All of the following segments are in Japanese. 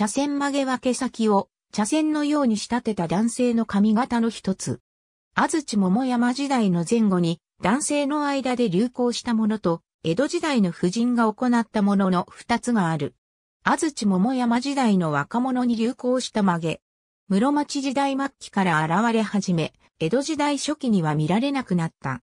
茶筅曲げ分け先を茶筅のように仕立てた男性の髪型の一つ。安土桃山時代の前後に男性の間で流行したものと、江戸時代の婦人が行ったものの二つがある。安土桃山時代の若者に流行した曲げ。室町時代末期から現れ始め、江戸時代初期には見られなくなった。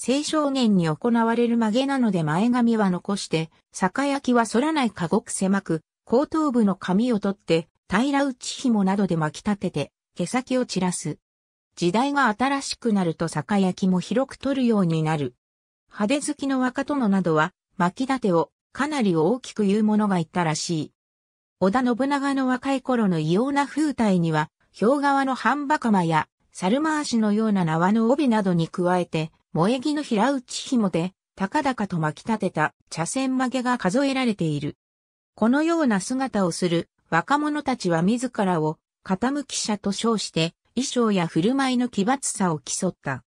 青少年に行われる曲げなので前髪は残して、酒焼きは反らない過酷狭く、後頭部の髪を取って、平打ち紐などで巻き立てて、毛先を散らす。時代が新しくなると酒焼きも広く取るようになる。派手好きの若殿などは、巻き立てをかなり大きく言う者がいたらしい。織田信長の若い頃の異様な風体には、氷川の半馬釜や、猿回しのような縄の帯などに加えて、萌え木の平打ち紐で、高々と巻き立てた茶筅曲げが数えられている。このような姿をする若者たちは自らを傾き者と称して衣装や振る舞いの奇抜さを競った。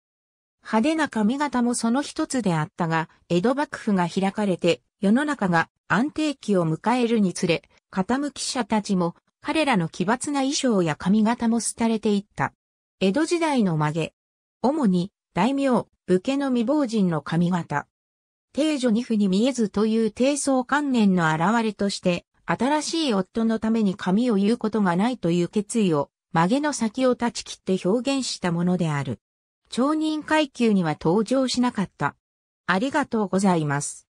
派手な髪型もその一つであったが、江戸幕府が開かれて世の中が安定期を迎えるにつれ、傾き者たちも彼らの奇抜な衣装や髪型も廃れていった。江戸時代の曲げ。主に、大名、武家の未亡人の髪型。定女二夫に見えずという低層観念の現れとして、新しい夫のために髪を言うことがないという決意を、曲げの先を断ち切って表現したものである。町人階級には登場しなかった。ありがとうございます。